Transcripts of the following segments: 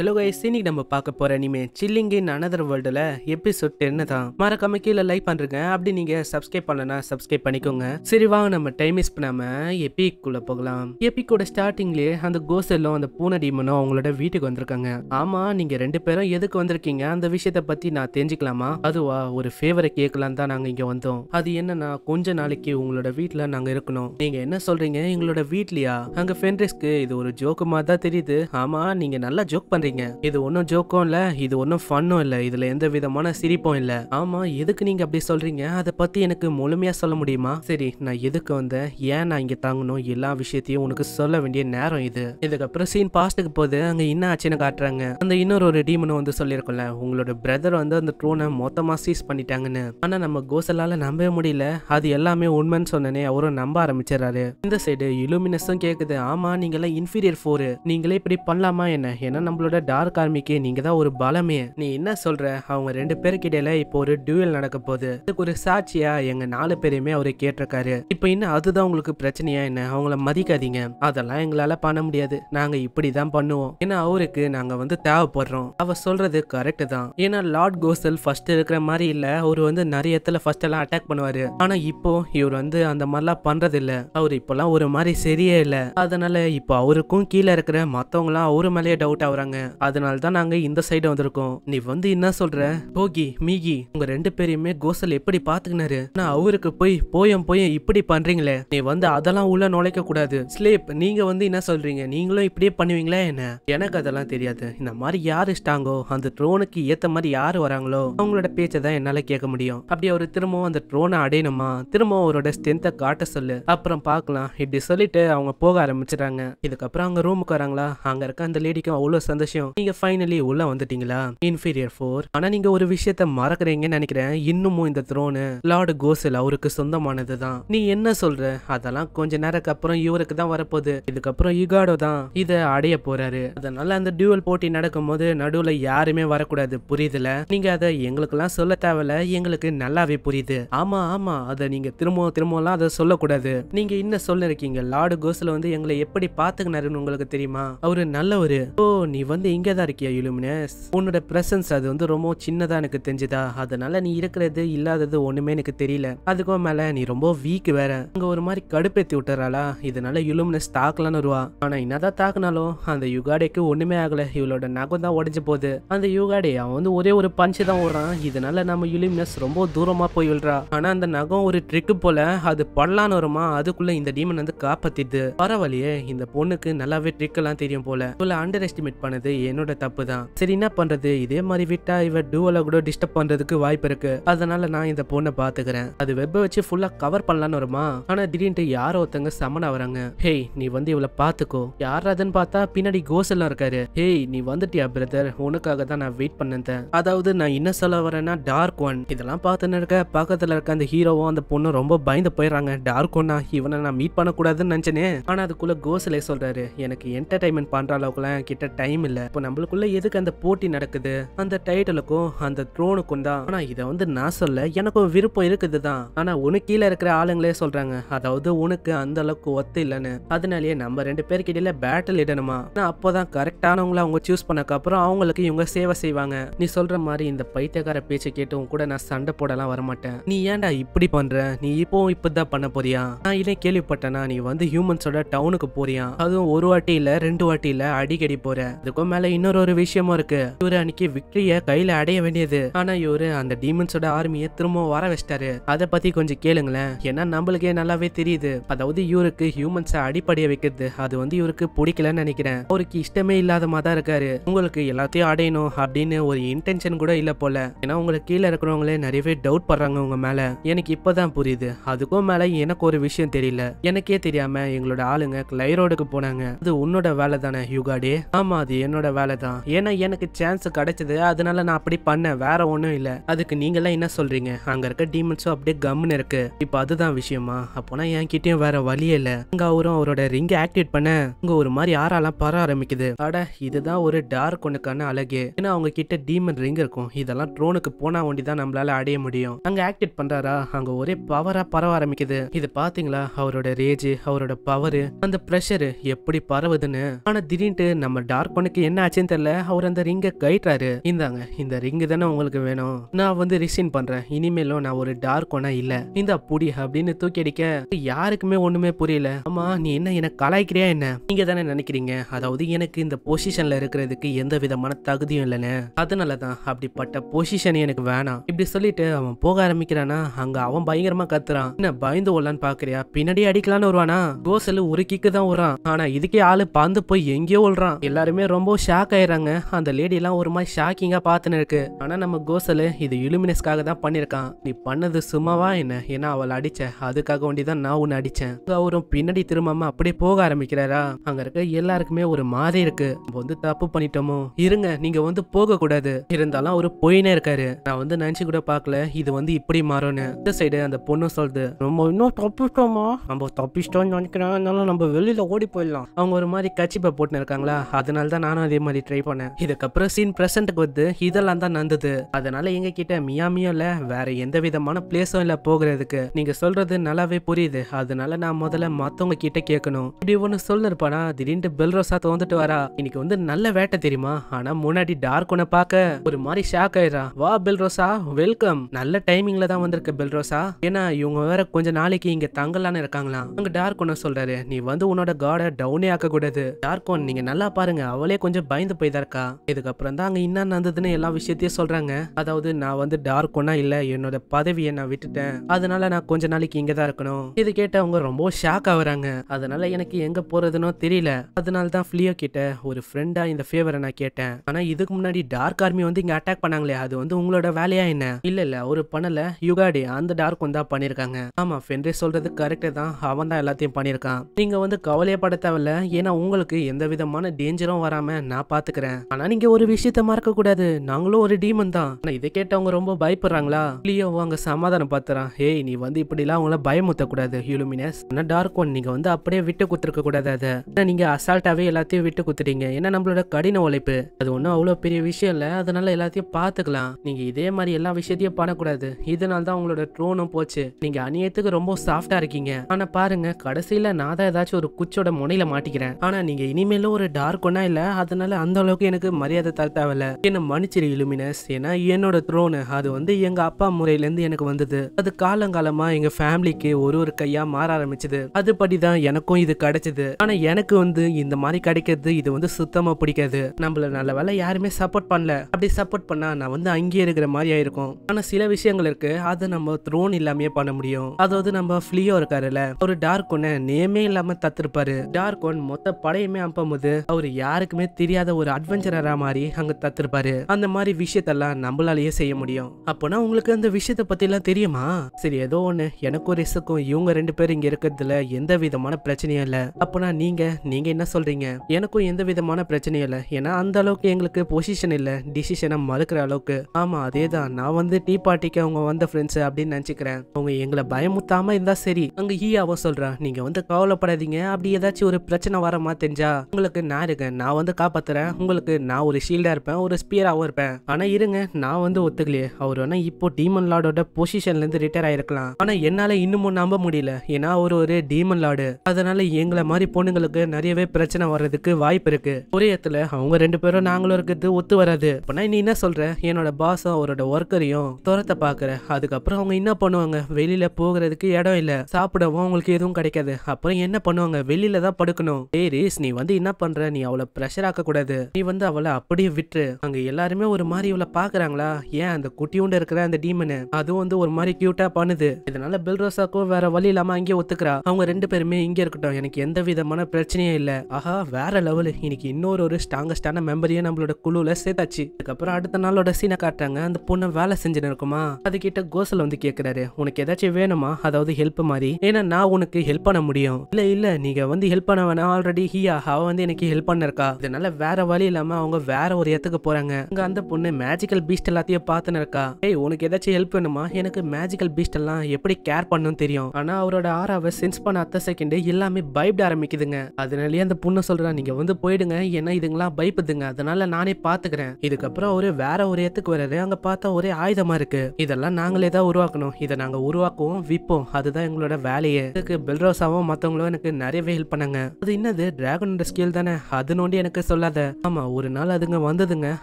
hello guys இன்னைக்கு நம்ம பார்க்க போற இனிமே சில்லிங் இன் அனதர் வேர்ல்டுல எபிசோட் டென்னு தான் மறக்காம கீழே லைக் பண்றீங்க அப்படி நீங்க சப்ஸ்கிரைப் பண்ணனா சப்ஸ்கிரைப் பண்ணிக்கோங்க சரி வாங்க நம்ம டைம் மிஸ் பண்ணாம எபிக்குள்ள போகலாம் எபிக்கோட ஸ்டார்டிங்லயே அந்த கோசெல்லும் அந்த பூனை டீமனும் அவங்களோட வீட்டுக்கு வந்திருக்காங்க ஆமா நீங்க ரெண்டு பேரும் எதுக்கு வந்திருக்கீங்க அந்த விஷயத்த பத்தி நான் தெரிஞ்சுக்கலாமா அதுவா ஒரு ஃபேவரை கேட்கலாம் தான் நாங்க இங்க வந்தோம் அது என்னன்னா கொஞ்ச நாளைக்கு உங்களோட வீட்டுல நாங்க இருக்கணும் நீங்க என்ன சொல்றீங்க எங்களோட வீட்லயா அங்க ஃபென்ரிஸ்க்கு இது ஒரு ஜோக்குமா தான் தெரியுது ஆமா நீங்க நல்லா ஜோக் பண்றீங்க பண்றீங்க இது ஒன்றும் ஜோக்கும் இல்ல இது ஒன்றும் ஃபன்னும் இல்ல இதுல எந்த விதமான சிரிப்பும் இல்ல ஆமா எதுக்கு நீங்க அப்படி சொல்றீங்க அதை பத்தி எனக்கு முழுமையா சொல்ல முடியுமா சரி நான் எதுக்கு வந்தேன் ஏன் நான் இங்க தாங்கணும் எல்லா விஷயத்தையும் உனக்கு சொல்ல வேண்டிய நேரம் இது இதுக்கப்புறம் சீன் பாஸ்ட்டுக்கு போது அங்க என்ன ஆச்சுன்னு காட்டுறாங்க அந்த இன்னொரு ஒரு டீமனு வந்து சொல்லியிருக்கோம்ல உங்களோட பிரதர் வந்து அந்த ட்ரோனை மொத்தமா சீஸ் பண்ணிட்டாங்கன்னு ஆனா நம்ம கோசலால நம்பவே முடியல அது எல்லாமே உண்மைன்னு சொன்னனே அவரும் நம்ப ஆரம்பிச்சிடறாரு இந்த சைடு இலுமினஸும் கேக்குது ஆமா நீங்க எல்லாம் இன்ஃபீரியர் ஃபோரு நீங்களே இப்படி பண்ணலாமா என்ன ஏன்னா நம்மளோட இருக்கிற டார்க் ஆர்மிக்கு நீங்க தான் ஒரு பலமே நீ என்ன சொல்ற அவங்க ரெண்டு பேருக்கிடையில இப்போ ஒரு டியூயல் நடக்க போகுது இதுக்கு ஒரு சாட்சியா எங்க நாலு பேருமே அவரு கேட்டிருக்காரு இப்ப என்ன அதுதான் உங்களுக்கு பிரச்சனையா என்ன அவங்கள மதிக்காதீங்க அதெல்லாம் எங்களால பண்ண முடியாது நாங்க இப்படிதான் பண்ணுவோம் ஏன்னா அவருக்கு நாங்க வந்து தேவைப்படுறோம் அவ சொல்றது கரெக்ட் தான் ஏன்னா லார்ட் கோசல் ஃபர்ஸ்ட் இருக்கிற மாதிரி இல்ல அவரு வந்து நிறைய இடத்துல ஃபர்ஸ்ட் எல்லாம் அட்டாக் பண்ணுவாரு ஆனா இப்போ இவர் வந்து அந்த மாதிரிலாம் பண்றது இல்ல அவர் இப்பெல்லாம் ஒரு மாதிரி சரியே இல்ல அதனால இப்போ அவருக்கும் கீழே இருக்கிற மத்தவங்களாம் அவரு மேலேயே டவுட் ஆகுறாங்க அதனால தான் நாங்க இந்த சைடு வந்திருக்கோம் நீ வந்து என்ன சொல்ற போகி மீகி உங்க ரெண்டு பேரையுமே கோசல் எப்படி பாத்துக்கினாரு நான் அவருக்கு போய் போயம் போயம் இப்படி பண்றீங்களே நீ வந்து அதெல்லாம் உள்ள நுழைக்க கூடாது ஸ்லேப் நீங்க வந்து என்ன சொல்றீங்க நீங்களும் இப்படியே பண்ணுவீங்களா என்ன எனக்கு அதெல்லாம் தெரியாது இந்த மாதிரி யாரு ஸ்டாங்கோ அந்த ட்ரோனுக்கு ஏத்த மாதிரி யாரு வராங்களோ அவங்களோட பேச்சை தான் என்னால கேட்க முடியும் அப்படி அவரு திரும்பவும் அந்த ட்ரோனை அடையணுமா திரும்பவும் அவரோட ஸ்ட்ரென்த்தை காட்ட சொல்லு அப்புறம் பார்க்கலாம் இப்படி சொல்லிட்டு அவங்க போக ஆரம்பிச்சிட்டாங்க இதுக்கப்புறம் அவங்க ரூமுக்கு வராங்களா அங்க இருக்க அந்த லேடிக்கும் அவ்வளவு சந்தோஷம் விஷயம் நீங்க ஃபைனலி உள்ள வந்துட்டீங்களா இன்ஃபீரியர் ஃபோர் ஆனா நீங்க ஒரு விஷயத்த மறக்கிறீங்கன்னு நினைக்கிறேன் இன்னமும் இந்த த்ரோனு லார்டு கோசல் அவருக்கு சொந்தமானது தான் நீ என்ன சொல்ற அதெல்லாம் கொஞ்ச நேரத்துக்கு அப்புறம் இவருக்கு தான் வரப்போகுது இதுக்கப்புறம் யுகாடோ தான் இதை அடைய போறாரு அதனால அந்த டியூவல் போட்டி நடக்கும்போது நடுவுல யாருமே வரக்கூடாது புரியுதுல நீங்க அதை எங்களுக்கெல்லாம் சொல்ல தேவையில்ல எங்களுக்கு நல்லாவே புரியுது ஆமா ஆமா அதை நீங்க திரும்ப திரும்பலாம் அதை சொல்லக்கூடாது நீங்க இன்னும் சொல்லிருக்கீங்க லார்டு கோசல் வந்து எங்களை எப்படி பாத்துக்கினாருன்னு உங்களுக்கு தெரியுமா அவரு நல்லவரு ஓ நீ வந்து இங்கே தான் இருக்கியா இலுமினஸ் உன்னோட ப்ரெசன்ஸ் அது வந்து ரொம்ப சின்னதாக எனக்கு தெரிஞ்சுதா அதனால நீ இருக்கிறது இல்லாதது ஒன்றுமே எனக்கு தெரியல அதுக்கும் மேலே நீ ரொம்ப வீக் வேற அங்கே ஒரு மாதிரி கடுப்பேற்றி விட்டுறாளா இதனால இலுமினஸ் தாக்கலான்னு வருவா ஆனால் என்னதான் தாக்குனாலும் அந்த யுகாடைக்கு ஒன்றுமே ஆகலை இவளோட நகம் தான் உடஞ்சி போகுது அந்த யுகாடை அவன் வந்து ஒரே ஒரு பஞ்சு தான் ஓடுறான் இதனால நம்ம இலுமினஸ் ரொம்ப தூரமாக போய் விழுறா ஆனால் அந்த நகம் ஒரு ட்ரிக்கு போல அது படலான்னு வருமா அதுக்குள்ளே இந்த டீமன் வந்து காப்பாத்திடுது பரவாயில்லையே இந்த பொண்ணுக்கு நல்லாவே ட்ரிக்கெல்லாம் தெரியும் போல இவ்வளோ அண்டர் எஸ்டிமேட் பண்ணுது பண்றது என்னோட தப்பு தான் சரி என்ன பண்றது இதே மாதிரி விட்டா இவ டூவல கூட டிஸ்டர்ப் பண்றதுக்கு வாய்ப்பு இருக்கு அதனால நான் இந்த பொண்ணை பாத்துக்கிறேன் அது வெப்பை வச்சு ஃபுல்லா கவர் பண்ணலான்னு வருமா ஆனா திடீர்னு யாரோ ஒருத்தங்க சமன் வராங்க ஹேய் நீ வந்து இவள பாத்துக்கோ யாராதுன்னு பார்த்தா பின்னாடி கோஸ் எல்லாம் இருக்காரு ஹேய் நீ வந்துட்டியா பிரதர் உனக்காக தான் நான் வெயிட் பண்ணிருந்தேன் அதாவது நான் என்ன சொல்ல வரேன்னா டார்க் ஒன் இதெல்லாம் பார்த்துன்னு இருக்க பக்கத்துல இருக்க அந்த ஹீரோவும் அந்த பொண்ணும் ரொம்ப பயந்து போயிடுறாங்க டார்க் ஒன்னா இவனை நான் மீட் பண்ணக்கூடாதுன்னு நினைச்சனே ஆனா அதுக்குள்ள கோசலே சொல்றாரு எனக்கு என்டர்டைன்மெண்ட் பண்ற அளவுக்குலாம் கிட்ட டைம் இல்ல இல்ல இப்போ நம்மளுக்குள்ள எதுக்கு அந்த போட்டி நடக்குது அந்த டைட்டலுக்கும் அந்த த்ரோனுக்கும் தான் ஆனா இதை வந்து நான் சொல்ல எனக்கும் விருப்பம் இருக்குதுதான் ஆனா உனக்கு கீழே இருக்கிற ஆளுங்களே சொல்றாங்க அதாவது உனக்கு அந்த அளவுக்கு ஒத்து இல்லைன்னு அதனாலயே நம்ம ரெண்டு பேருக்கு இடையில பேட்டில் இடணுமா நான் அப்போதான் கரெக்டானவங்களை அவங்க சூஸ் அப்புறம் அவங்களுக்கு இவங்க சேவை செய்வாங்க நீ சொல்ற மாதிரி இந்த பைத்தியக்கார பேச்சை கேட்டு உன் கூட நான் சண்டை போடலாம் வரமாட்டேன் நீ ஏன்டா இப்படி பண்ற நீ இப்போ இப்பதான் பண்ண போறியா நான் இதே கேள்விப்பட்டேனா நீ வந்து ஹியூமன்ஸோட டவுனுக்கு போறியா அதுவும் ஒரு வாட்டி இல்ல ரெண்டு வாட்டி இல்ல அடிக்கடி போற அதுக்கும் மேல இன்னொரு ஒரு விஷயமும் இருக்கு இவரு அன்னைக்கு விக்டரிய கையில அடைய வேண்டியது ஆனா இவரு அந்த டீமன்ஸோட ஆர்மியை திரும்ப வர வச்சிட்டாரு அதை பத்தி கொஞ்சம் கேளுங்களேன் ஏன்னா நம்மளுக்கே நல்லாவே தெரியுது அதாவது இவருக்கு ஹியூமன்ஸை அடிப்படைய வைக்கிறது அது வந்து இவருக்கு பிடிக்கலன்னு நினைக்கிறேன் அவருக்கு இஷ்டமே இல்லாத மாதிரி தான் இருக்காரு உங்களுக்கு எல்லாத்தையும் அடையணும் அப்படின்னு ஒரு இன்டென்ஷன் கூட இல்ல போல ஏன்னா உங்களுக்கு கீழே இருக்கிறவங்களே நிறையவே டவுட் படுறாங்க உங்க மேல எனக்கு இப்பதான் புரியுது அதுக்கும் மேல எனக்கு ஒரு விஷயம் தெரியல எனக்கே தெரியாம எங்களோட ஆளுங்க கிளைரோடுக்கு போனாங்க அது உன்னோட வேலை தானே ஹியூகாடே ஆமா அது என்னோட என்னோட வேலை தான் ஏன்னா எனக்கு சான்ஸ் கிடைச்சது அதனால நான் அப்படி பண்ணேன் வேற ஒன்றும் இல்லை அதுக்கு நீங்களாம் என்ன சொல்றீங்க அங்க இருக்க டீமன்ஸும் அப்படியே கம்னு இருக்கு இப்போ அதுதான் விஷயமா அப்போனா என்கிட்டயும் வேற வழியே இல்லை அங்க அவரும் அவரோட ரிங்கை ஆக்டிவேட் பண்ண இங்க ஒரு மாதிரி ஆறாலாம் பர ஆரம்பிக்குது அட இதுதான் ஒரு டார்க் ஒண்ணுக்கான அழகு ஏன்னா அவங்க கிட்ட டீமன் ரிங் இருக்கும் இதெல்லாம் ட்ரோனுக்கு போனா வண்டிதான் நம்மளால அடைய முடியும் அங்க ஆக்டிவேட் பண்றாரா அங்க ஒரே பவரா பரவ ஆரம்பிக்குது இது பாத்தீங்களா அவரோட ரேஜ் அவரோட பவர் அந்த ப்ரெஷர் எப்படி பரவுதுன்னு ஆனா திடீர்னு நம்ம டார்க் ஒனுக்கு என்ன ஆச்சுன்னு தெரியல அவர் அந்த ரிங்கை கயிட்டாரு இந்தாங்க இந்த ரிங்கு தானே உங்களுக்கு வேணும் நான் வந்து ரிசீன் பண்றேன் இனிமேலும் நான் ஒரு டார்க் ஒனா இல்ல இந்த புடி அப்படின்னு தூக்கி அடிக்க யாருக்குமே ஒண்ணுமே புரியல ஆமா நீ என்ன என்ன கலாய்க்கிறியா என்ன நீங்க தானே நினைக்கிறீங்க அதாவது எனக்கு இந்த பொசிஷன்ல இருக்கிறதுக்கு எந்த விதமான தகுதியும் இல்லைன்னு அதனாலதான் அப்படிப்பட்ட பொசிஷன் எனக்கு வேணாம் இப்படி சொல்லிட்டு அவன் போக ஆரம்பிக்கிறானா அங்க அவன் பயங்கரமா கத்துறான் என்ன பயந்து ஓடலான்னு பாக்குறியா பின்னாடி அடிக்கலான்னு வருவானா கோசல் ஒரு கிக்கு தான் வரான் ஆனா இதுக்கே ஆளு பாந்து போய் எங்கேயோ ஓடுறான் எல்லாருமே ரொம்ப ஷாக் ஆயிடுறாங்க அந்த லேடிலாம் ஒரு மாதிரி ஷாக்கிங்காக பார்த்துன்னு இருக்கு ஆனால் நம்ம கோசல் இது இலுமினஸ்க்காக தான் பண்ணியிருக்கான் நீ பண்ணது சும்மாவா என்ன ஏன்னா அவளை அடிச்ச அதுக்காக வேண்டி தான் நான் உன்னை அடித்தேன் அவரும் பின்னாடி திரும்பாம அப்படியே போக ஆரம்பிக்கிறாரா அங்கே இருக்க எல்லாருக்குமே ஒரு மாதிரி இருக்கு வந்து தப்பு பண்ணிட்டோமோ இருங்க நீங்கள் வந்து போகக்கூடாது இருந்தாலும் அவர் போயினே இருக்காரு நான் வந்து நினச்சி கூட பார்க்கல இது வந்து இப்படி மாறும்னு இந்த சைடு அந்த பொண்ணு சொல்றது நம்ம இன்னும் தப்பிட்டோமா நம்ம தப்பிச்சிட்டோம்னு நினைக்கிறேன் நம்ம வெளியில் ஓடி போயிடலாம் அவங்க ஒரு மாதிரி கச்சிப்பை போட்டுன்னு இருக்காங்களா அதனால தான் நானும் அதே மாதிரி ட்ரை பண்ணேன் இதுக்கப்புறம் சீன் ப்ரெசென்ட்க்கு வந்து இதெல்லாம் தான் நடந்தது அதனால எங்க கிட்ட இல்ல வேற எந்த விதமான பிளேஸும் இல்ல போகிறதுக்கு நீங்க சொல்றது நல்லாவே புரியுது அதனால நான் முதல்ல மத்தவங்க கிட்ட கேட்கணும் இப்படி ஒன்னு சொல்லிருப்பானா திடீர்னு பெல்ரோசா தோந்துட்டு வரா இன்னைக்கு வந்து நல்ல வேட்டை தெரியுமா ஆனா முன்னாடி டார்க் ஒன்ன பாக்க ஒரு மாதிரி ஷாக் ஆயிரா வா பெல்ரோசா வெல்கம் நல்ல டைமிங்ல தான் வந்திருக்க பெல்ரோசா ஏன்னா இவங்க வேற கொஞ்ச நாளைக்கு இங்க தங்கலான்னு இருக்காங்களாம் அங்க டார்க் ஒன்னு சொல்றாரு நீ வந்து உன்னோட கார்டை டவுனே ஆக்க கூடாது டார்க் ஒன் நீங்க நல்லா பாருங்க அவளே கொஞ்சம் கொஞ்சம் பயந்து இருக்கா இதுக்கப்புறம் தான் அங்கே என்ன நடந்ததுன்னு எல்லா விஷயத்தையும் சொல்கிறாங்க அதாவது நான் வந்து டார்க் ஒன்னா இல்லை என்னோட பதவியை நான் விட்டுட்டேன் அதனால நான் கொஞ்ச நாளைக்கு இங்கே தான் இருக்கணும் இது கேட்ட அவங்க ரொம்ப ஷாக் ஆகுறாங்க அதனால எனக்கு எங்கே போகிறதுனோ தெரியல அதனால தான் ஃப்ளியோ கிட்ட ஒரு ஃப்ரெண்டாக இந்த ஃபேவரை நான் கேட்டேன் ஆனால் இதுக்கு முன்னாடி டார்க் ஆர்மி வந்து இங்கே அட்டாக் பண்ணாங்களே அது வந்து உங்களோட வேலையா என்ன இல்லை இல்லை ஒரு பண்ணல யுகாடி அந்த டார்க் வந்தா பண்ணியிருக்காங்க ஆமா ஃப்ரெண்டே சொல்றது கரெக்டு தான் அவன் தான் எல்லாத்தையும் பண்ணியிருக்கான் நீங்க வந்து கவலையப்பட தேவையில்ல ஏன்னா உங்களுக்கு எந்த விதமான டேஞ்சரும் வராமல் நான் பாத்துக்கிறேன் ஆனா நீங்க ஒரு விஷயத்த மறக்க கூடாது நாங்களும் ஒரு டீமன் தான் ஆனா இதை கேட்டவங்க ரொம்ப பயப்படுறாங்களா இல்லையோ அவங்க சமாதானம் பாத்துறான் ஏய் நீ வந்து இப்படி எல்லாம் அவங்கள பயமுத்த கூடாது ஹியூலுமினஸ் ஆனா டார்க் ஒன் நீங்க வந்து அப்படியே விட்டு குத்துருக்க கூடாது அதை நீங்க அசால்ட்டாவே எல்லாத்தையும் விட்டு குத்துறீங்க ஏன்னா நம்மளோட கடின உழைப்பு அது ஒண்ணும் அவ்வளவு பெரிய விஷயம் இல்ல அதனால எல்லாத்தையும் பாத்துக்கலாம் நீங்க இதே மாதிரி எல்லா விஷயத்தையும் பண்ணக்கூடாது இதனால தான் உங்களோட ட்ரோனும் போச்சு நீங்க அநியத்துக்கு ரொம்ப சாஃப்டா இருக்கீங்க ஆனா பாருங்க கடைசியில நான் தான் ஏதாச்சும் ஒரு குச்சோட முனையில மாட்டிக்கிறேன் ஆனா நீங்க இனிமேலும் ஒரு டார்க் ஒன்னா இல்ல அதனால அந்த அளவுக்கு எனக்கு மரியாதை தர தேவையில்ல என்ன மன்னிச்சிரு இலுமினஸ் ஏன்னா என்னோட த்ரோனு அது வந்து எங்க அப்பா முறையிலேருந்து எனக்கு வந்தது அது காலங்காலமா எங்க ஃபேமிலிக்கு ஒரு ஒரு கையா மாற ஆரம்பிச்சது அதுபடி தான் எனக்கும் இது கிடைச்சது ஆனா எனக்கு வந்து இந்த மாதிரி கிடைக்கிறது இது வந்து சுத்தமா பிடிக்காது நம்மள நல்ல வேலை யாருமே சப்போர்ட் பண்ணல அப்படி சப்போர்ட் பண்ணா நான் வந்து அங்கேயே இருக்கிற மாதிரி ஆயிருக்கும் ஆனா சில விஷயங்கள் இருக்கு அதை நம்ம த்ரோன் இல்லாமயே பண்ண முடியும் அதாவது நம்ம ஃபிளியோ இருக்காருல்ல ஒரு டார்க் ஒன்னு நேமே இல்லாம தத்திருப்பாரு டார்க் ஒன் மொத்த படையுமே அம்பும் போது அவர் யாருக்குமே தெரியாத ஒரு அட்வென்ச்சரா மாதிரி அங்க தத்திருப்பாரு அந்த மாதிரி விஷயத்தெல்லாம் நம்மளாலேயே செய்ய முடியும் அப்போனா உங்களுக்கு அந்த விஷயத்த பத்தி எல்லாம் தெரியுமா சரி ஏதோ ஒண்ணு எனக்கும் ரிசுக்கும் இவங்க ரெண்டு பேரும் இங்க இருக்கிறதுல எந்த விதமான பிரச்சனையும் இல்ல அப்பனா நீங்க நீங்க என்ன சொல்றீங்க எனக்கும் எந்த விதமான பிரச்சனையும் இல்ல ஏன்னா அந்த அளவுக்கு எங்களுக்கு பொசிஷன் இல்ல டிசிஷனை மறுக்கிற அளவுக்கு ஆமா அதே நான் வந்து டீ பார்ட்டிக்கு அவங்க வந்த ஃப்ரெண்ட்ஸ் அப்படின்னு நினைச்சுக்கிறேன் அவங்க எங்களை பயமுத்தாம இருந்தா சரி அங்க ஈயாவோ சொல்றேன் நீங்க வந்து கவலைப்படாதீங்க அப்படி ஏதாச்சும் ஒரு பிரச்சனை வரமா தெரிஞ்சா உங்களுக்கு நான் இருக்கேன் நான் வந்து கதாபாத்திரம் உங்களுக்கு நான் ஒரு ஷீல்டா இருப்பேன் ஒரு ஸ்பியராகவும் இருப்பேன் ஆனா இருங்க நான் வந்து ஒத்துக்கலையே அவர் வேணால் இப்போ டீமன் லார்டோட பொசிஷன்ல இருந்து ரிட்டையர் ஆயிருக்கலாம் ஆனா என்னால இன்னமும் நம்ப முடியல ஏன்னா அவர் ஒரு டீமன் லார்டு அதனால எங்களை மாதிரி பொண்ணுங்களுக்கு நிறையவே பிரச்சனை வர்றதுக்கு வாய்ப்பு இருக்கு ஒரே இடத்துல அவங்க ரெண்டு பேரும் நாங்களும் இருக்கிறது ஒத்து வராது அப்படின்னா நீ என்ன சொல்ற என்னோட பாஸும் அவரோட ஒர்க்கரையும் துரத்தை பாக்குற அதுக்கப்புறம் அவங்க என்ன பண்ணுவாங்க வெளியில போகிறதுக்கு இடம் இல்லை சாப்பிடவும் அவங்களுக்கு எதுவும் கிடைக்காது அப்புறம் என்ன பண்ணுவாங்க வெளியில தான் படுக்கணும் டேரிஸ் நீ வந்து என்ன பண்ணுற நீ அவ்வளவு பிரஷரா பார்க்கக்கூடாது நீ வந்து அவளை அப்படியே விட்டுரு அங்க எல்லாருமே ஒரு மாதிரி இவளை பாக்குறாங்களா ஏன் அந்த குட்டியோண்டு இருக்கிற அந்த டீமனு அதுவும் வந்து ஒரு மாதிரி கியூட்டா பண்ணுது இதனால பெல்ரோசாக்கும் வேற வழி இல்லாம அங்கேயே ஒத்துக்கிறா அவங்க ரெண்டு பேருமே இங்கே இருக்கட்டும் எனக்கு எந்த விதமான பிரச்சனையும் இல்ல ஆஹா வேற லெவலு இன்னைக்கு இன்னொரு ஒரு ஸ்ட்ராங்கஸ்டான மெம்பரையும் நம்மளோட குழுல சேர்த்தாச்சு அதுக்கப்புறம் அடுத்த நாளோட சீனை காட்டுறாங்க அந்த பொண்ணை வேலை செஞ்சுன்னு இருக்குமா அதுக்கிட்ட கோசல் வந்து கேக்குறாரு உனக்கு ஏதாச்சும் வேணுமா அதாவது ஹெல்ப் மாதிரி ஏன்னா நான் உனக்கு ஹெல்ப் பண்ண முடியும் இல்ல இல்ல நீங்க வந்து ஹெல்ப் பண்ண வேணா ஆல்ரெடி ஹியா அவ வந்து எனக்கு ஹெல்ப் பண்ணிருக்கா இதனால வேற வழி இல்லாம அவங்க வேற ஒரு இடத்துக்கு போறாங்க அங்க அந்த பொண்ணு மேஜிக்கல் பீஸ்ட் எல்லாத்தையும் பார்த்துன்னு இருக்கா ஏய் உனக்கு ஏதாச்சும் ஹெல்ப் வேணுமா எனக்கு மேஜிக்கல் பீஸ்ட் எல்லாம் எப்படி கேர் பண்ணும் தெரியும் ஆனா அவரோட ஆறாவை சென்ஸ் பண்ண அத்த செகண்ட் எல்லாமே பைப்ட் ஆரம்பிக்குதுங்க அதனாலயே அந்த பொண்ணு சொல்றா நீங்க வந்து போயிடுங்க ஏன்னா இதுங்களாம் பைப்புதுங்க அதனால நானே பாத்துக்கிறேன் இதுக்கப்புறம் அவரு வேற ஒரு இடத்துக்கு வர்றாரு அங்க பார்த்தா ஒரே ஆயுதமா இருக்கு இதெல்லாம் நாங்களே தான் உருவாக்கணும் இதை நாங்க உருவாக்குவோம் விற்போம் அதுதான் எங்களோட வேலையே இதுக்கு பெல்ரோசாவும் மத்தவங்களும் எனக்கு நிறையவே ஹெல்ப் பண்ணாங்க அது என்னது டிராகனோட ஸ்கில் தானே அது நோண்டி எனக்கு சொல்லாத ஆமா ஒரு நாள் அதுங்க வந்ததுங்க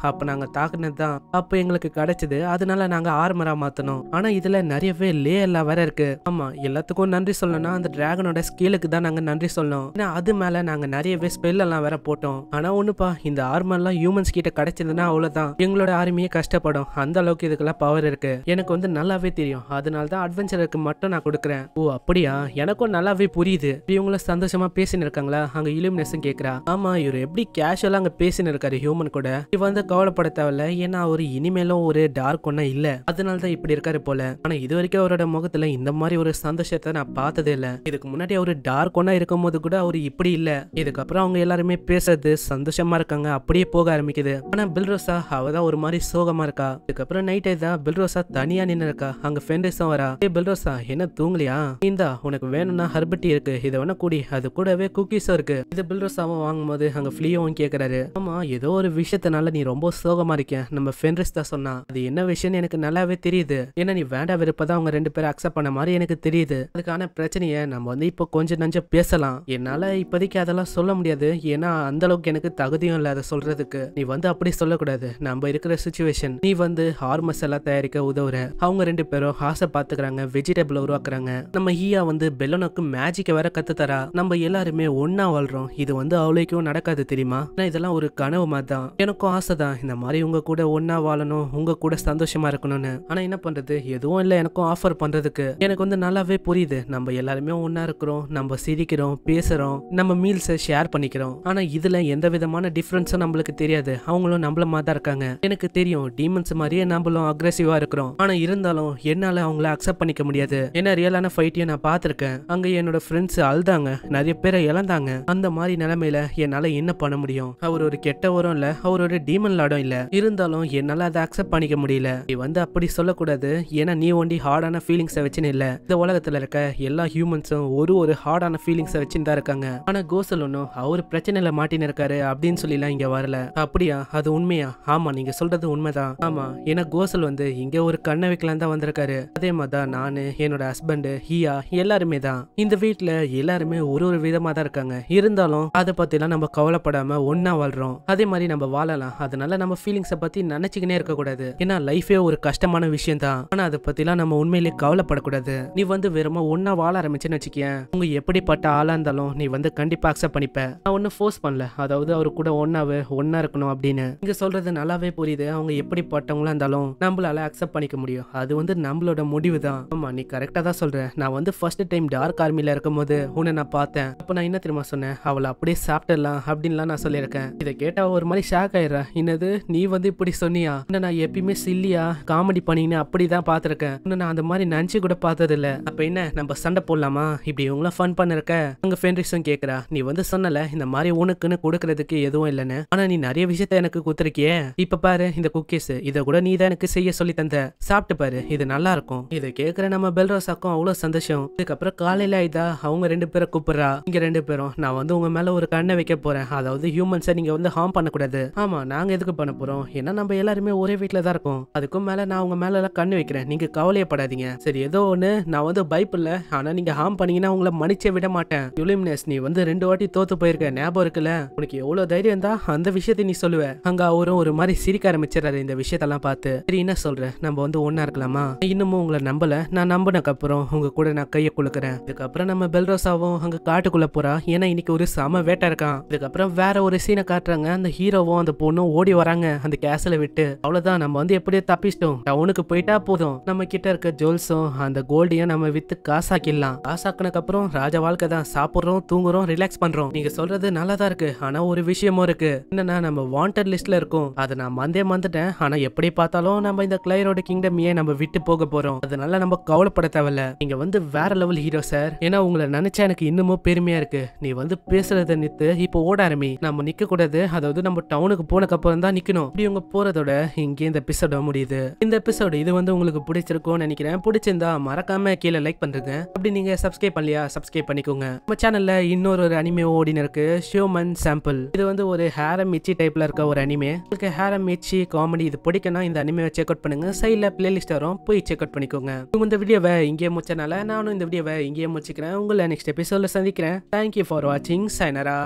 அப்ப நாங்க தாக்குனதுதான் அப்ப எங்களுக்கு கிடைச்சது அதனால நாங்க ஆர்மரா மாத்தணும் ஆனா இதுல நிறையவே லே எல்லாம் வேற இருக்கு ஆமா எல்லாத்துக்கும் நன்றி சொல்லணும்னா அந்த டிராகனோட ஸ்கீலுக்கு தான் நாங்க நன்றி சொல்லணும் ஏன்னா அது மேல நாங்க நிறையவே ஸ்பெல் எல்லாம் வேற போட்டோம் ஆனா ஒண்ணுப்பா இந்த ஆர்மர் எல்லாம் ஹியூமன்ஸ் கிட்ட கிடைச்சதுன்னா அவ்வளவுதான் எங்களோட ஆர்மியே கஷ்டப்படும் அந்த அளவுக்கு இதுக்கெல்லாம் பவர் இருக்கு எனக்கு வந்து நல்லாவே தெரியும் அதனால தான் அட்வென்ச்சருக்கு மட்டும் நான் கொடுக்குறேன் ஓ அப்படியா எனக்கும் நல்லாவே புரியுது இவங்கள சந்தோஷமா பேசின்னு இருக்காங்களா அங்க இலுமினேஷன் கேக்குறா ஆமா இவர் எப்படி கேஷ் ஆக்சுவலாக அங்கே பேசினிருக்காரு ஹியூமன் கூட இது வந்து கவலைப்பட தேவையில்ல ஏன்னா அவர் இனிமேலும் ஒரு டார்க் ஒன்றா இல்லை அதனால தான் இப்படி இருக்காரு போல ஆனால் இது வரைக்கும் அவரோட முகத்தில் இந்த மாதிரி ஒரு சந்தோஷத்தை நான் பார்த்ததே இல்லை இதுக்கு முன்னாடி அவர் டார்க் ஒன்றா இருக்கும் போது கூட அவர் இப்படி இல்லை இதுக்கப்புறம் அவங்க எல்லாருமே பேசுறது சந்தோஷமா இருக்காங்க அப்படியே போக ஆரம்பிக்குது ஆனால் பில்ரோசா அவ தான் ஒரு மாதிரி சோகமா இருக்கா இதுக்கப்புறம் நைட் தான் பில்ரோசா தனியா நின்று இருக்கா அங்கே ஃப்ரெண்டஸும் வரா ஏ பில்ரோசா என்ன தூங்கலையா இந்தா உனக்கு வேணும்னா ஹர்பட்டி இருக்கு இதை வேணா கூடி அது கூடவே குக்கீஸும் இருக்கு இது பில்ரோசாவும் வாங்கும்போது அங்கே ஃப்ளீயும் கேட்குறாரு ஆமா ஏதோ ஒரு விஷயத்தினால நீ ரொம்ப சோகமா இருக்க நம்ம ஃபென்ரிஸ் தான் சொன்னா அது என்ன விஷயம்னு எனக்கு நல்லாவே தெரியுது ஏன்னா நீ வேண்டாம் விருப்பதான் அவங்க ரெண்டு பேரும் அக்செப்ட் பண்ண மாதிரி எனக்கு தெரியுது அதுக்கான பிரச்சனையை நம்ம வந்து இப்போ கொஞ்சம் நஞ்சம் பேசலாம் என்னால இப்போதைக்கு அதெல்லாம் சொல்ல முடியாது ஏன்னா அந்த அளவுக்கு எனக்கு தகுதியும் இல்லை அதை சொல்றதுக்கு நீ வந்து அப்படி சொல்லக்கூடாது நம்ம இருக்கிற சுச்சுவேஷன் நீ வந்து ஹார்மஸ் எல்லாம் தயாரிக்க உதவுற அவங்க ரெண்டு பேரும் ஆசை பாத்துக்கிறாங்க வெஜிடபிள் உருவாக்குறாங்க நம்ம ஹீயா வந்து பெல்லனுக்கு மேஜிக்கை வேற கத்து தரா நம்ம எல்லாருமே ஒன்னா வாழ்றோம் இது வந்து அவளுக்கும் நடக்காது தெரியுமா நான் இதெல்லாம் ஒரு கனவு மாதிரி தான் எனக்கும் ஆசை தான் இந்த மாதிரி உங்கள் கூட ஒன்றா வாழணும் உங்கள் கூட சந்தோஷமாக இருக்கணும்னு ஆனால் என்ன பண்ணுறது எதுவும் இல்லை எனக்கும் ஆஃபர் பண்ணுறதுக்கு எனக்கு வந்து நல்லாவே புரியுது நம்ம எல்லாருமே ஒன்றா இருக்கிறோம் நம்ம சிரிக்கிறோம் பேசுகிறோம் நம்ம மீல்ஸை ஷேர் பண்ணிக்கிறோம் ஆனால் இதில் எந்த விதமான டிஃபரன்ஸும் நம்மளுக்கு தெரியாது அவங்களும் நம்மள மாதிரி தான் இருக்காங்க எனக்கு தெரியும் டீமன்ஸ் மாதிரியே நம்மளும் அக்ரெசிவா இருக்கிறோம் ஆனால் இருந்தாலும் என்னால் அவங்கள அக்செப்ட் பண்ணிக்க முடியாது ஏன்னா ரியலான ஃபைட்டையும் நான் பார்த்துருக்கேன் அங்கே என்னோட ஃப்ரெண்ட்ஸ் அழுதாங்க நிறைய பேரை இழந்தாங்க அந்த மாதிரி நிலமையில என்னால் என்ன பண்ண முடியும் தெரியும் அவர் ஒரு கெட்டவரும் இல்ல அவர் ஒரு டீமன் லாடும் இல்ல இருந்தாலும் என்னால அதை அக்செப்ட் பண்ணிக்க முடியல நீ வந்து அப்படி சொல்லக்கூடாது ஏன்னா நீ ஒண்டி ஹார்டான ஃபீலிங்ஸை வச்சுன்னு இல்ல இந்த உலகத்துல இருக்க எல்லா ஹியூமன்ஸும் ஒரு ஒரு ஹார்டான ஃபீலிங்ஸை வச்சுன்னு தான் இருக்காங்க ஆனா கோசல் ஒன்னும் அவர் பிரச்சனையில மாட்டின்னு இருக்காரு அப்படின்னு சொல்லி எல்லாம் இங்க வரல அப்படியா அது உண்மையா ஆமா நீங்க சொல்றது உண்மைதான் ஆமா ஏன்னா கோசல் வந்து இங்க ஒரு கண்ணை வைக்கலாம் தான் வந்திருக்காரு அதே மாதிரிதான் நானு என்னோட ஹஸ்பண்ட் ஹியா எல்லாருமே தான் இந்த வீட்டுல எல்லாருமே ஒரு ஒரு விதமா தான் இருக்காங்க இருந்தாலும் அதை எல்லாம் நம்ம கவலைப்படாம ஒன்னா வாழ்றோம் அதே மாதிரி நம்ம வாழலாம் அதனால நம்ம ஃபீலிங்ஸை பத்தி நினைச்சுக்கினே இருக்கக்கூடாது ஏன்னா லைஃபே ஒரு கஷ்டமான விஷயம் தான் ஆனா அதை பத்திலாம் நம்ம உண்மையிலேயே கவலைப்படக்கூடாது நீ வந்து வெறும் ஒன்னா வாழ ஆரம்பிச்சுன்னு வச்சுக்கேன் உங்க எப்படிப்பட்ட ஆளா இருந்தாலும் நீ வந்து கண்டிப்பா அக்செப்ட் பண்ணிப்ப நான் ஒன்னும் ஃபோர்ஸ் பண்ணல அதாவது அவரு கூட ஒன்னாவே ஒன்னா இருக்கணும் அப்படின்னு இங்க சொல்றது நல்லாவே புரியுது அவங்க எப்படிப்பட்டவங்களா இருந்தாலும் நம்மளால அக்செப்ட் பண்ணிக்க முடியும் அது வந்து நம்மளோட முடிவு தான் ஆமா நீ கரெக்டா தான் சொல்ற நான் வந்து ஃபர்ஸ்ட் டைம் டார்க் ஆர்மியில இருக்கும் போது உன்னை நான் பார்த்தேன் அப்ப நான் என்ன தெரியுமா சொன்னேன் அவளை அப்படியே சாப்பிடலாம் அப்படின்லாம் நான் சொல்லிடுறேன் இருக்கேன் இதை கேட்டா ஒரு மாதிரி ஷாக் ஆயிடுறா என்னது நீ வந்து இப்படி சொன்னியா இன்னும் நான் எப்பயுமே சில்லியா காமெடி பண்ணினு அப்படிதான் பாத்திருக்கேன் இன்னும் நான் அந்த மாதிரி நினைச்சு கூட பார்த்தது இல்ல அப்ப என்ன நம்ம சண்டை போடலாமா இப்படி எல்லாம் ஃபன் பண்ணிருக்க அங்க ஃபென்ரிஸும் கேக்குறா நீ வந்து சொன்னல இந்த மாதிரி உனக்குன்னு கொடுக்கறதுக்கு எதுவும் இல்லைன்னு ஆனா நீ நிறைய விஷயத்த எனக்கு கொடுத்துருக்கியே இப்ப பாரு இந்த குக்கீஸ் இத கூட நீ தான் எனக்கு செய்ய சொல்லி தந்த சாப்பிட்டு பாரு இது நல்லா இருக்கும் இதை கேக்குற நம்ம பெல்ரோஸாக்கும் அவ்வளவு சந்தோஷம் இதுக்கப்புறம் காலையில ஆயிதா அவங்க ரெண்டு பேரை கூப்பிடுறா இங்க ரெண்டு பேரும் நான் வந்து உங்க மேல ஒரு கண்ணை வைக்க போறேன் அதாவது ஹியூமன் ஹியூமன்ஸை நீங்கள் வந்து ஹார்ம் பண்ணக்கூடாது ஆமா நாங்க எதுக்கு பண்ண போறோம் ஏன்னா நம்ம எல்லாருமே ஒரே வீட்டில் தான் இருக்கோம் அதுக்கும் மேல நான் உங்க மேல எல்லாம் கண்ணு வைக்கிறேன் நீங்கள் கவலையப்படாதீங்க சரி ஏதோ ஒன்று நான் வந்து பயப்பில்ல ஆனா நீங்க ஹார்ம் பண்ணீங்கன்னா உங்களை மன்னிச்சே விட மாட்டேன் யுலிம்னஸ் நீ வந்து ரெண்டு வாட்டி தோத்து போயிருக்க ஞாபகம் இருக்குல்ல உனக்கு எவ்வளோ தைரியம் இருந்தா அந்த விஷயத்தை நீ சொல்லுவ அங்க அவரும் ஒரு மாதிரி சிரிக்க ஆரம்பிச்சிடறாரு இந்த விஷயத்தெல்லாம் பார்த்து சரி என்ன சொல்றேன் நம்ம வந்து ஒன்னா இருக்கலாமா இன்னமும் உங்களை நம்பல நான் அப்புறம் உங்க கூட நான் கையை குழுக்கிறேன் இதுக்கப்புறம் நம்ம பெல்ரோசாவும் அங்க காட்டுக்குள்ளே போறா ஏன்னா இன்னைக்கு ஒரு சம வேட்டா இருக்கான் இதுக்கப்புறம் வேற ஒரு சீனை காட்டுறாங்க அந்த ஹீரோவும் அந்த பொண்ணும் ஓடி வராங்க அந்த கேசல விட்டு அவ்வளவுதான் நம்ம வந்து எப்படியோ தப்பிச்சிட்டோம் டவுனுக்கு போயிட்டா போதும் நம்ம கிட்ட இருக்க ஜுவல்ஸும் அந்த கோல்டையும் நம்ம வித்து காசாக்கிடலாம் காசாக்கினக்கு அப்புறம் ராஜா வாழ்க்கை தான் சாப்பிடுறோம் தூங்குறோம் ரிலாக்ஸ் பண்றோம் நீங்க சொல்றது நல்லா தான் இருக்கு ஆனா ஒரு விஷயமும் இருக்கு என்னன்னா நம்ம வாண்டட் லிஸ்ட்ல இருக்கும் அதை நான் மந்தே மந்துட்டேன் ஆனா எப்படி பார்த்தாலும் நம்ம இந்த கிளையரோட கிங்டம் ஏன் நம்ம விட்டு போக போறோம் அதனால நம்ம கவலைப்பட தேவையில்ல நீங்க வந்து வேற லெவல் ஹீரோ சார் ஏன்னா உங்களை நினைச்சா எனக்கு இன்னமும் பெருமையா இருக்கு நீ வந்து பேசுறத நித்து இப்போ ஓட ஆரம்பி நம்ம நிற்கக்கூடாது அதாவது நம்ம டவுனுக்கு போனக்கப்புறம் தான் நிற்கணும் இப்படி இவங்க போகிறதோட இங்கே இந்த எபிசோட முடியுது இந்த எபிசோடு இது வந்து உங்களுக்கு பிடிச்சிருக்கும்னு நினைக்கிறேன் பிடிச்சிருந்தா மறக்காம கீழே லைக் பண்ணுங்க அப்படி நீங்கள் சப்ஸ்கிரைப் பண்ணலையா சப்ஸ்கிரைப் பண்ணிக்கோங்க நம்ம சேனலில் இன்னொரு ஒரு அனிமே ஓடின இருக்கு ஷியோமன் சாம்பிள் இது வந்து ஒரு ஹேரம் மிச்சி டைப்பில் இருக்க ஒரு அனிமே உங்களுக்கு ஹேரம் மிச்சி காமெடி இது பிடிக்கனா இந்த அனிமே செக் அவுட் பண்ணுங்க சைடில் பிளேலிஸ்ட் வரும் போய் செக் அவுட் பண்ணிக்கோங்க இந்த வீடியோவை இங்கே முடிச்சனால நானும் இந்த வீடியோவை இங்கேயே முடிச்சுக்கிறேன் உங்களை நெக்ஸ்ட் எபிசோட சந்திக்கிறேன் தேங்க்யூ ஃபார் வாட்சிங் சைனரா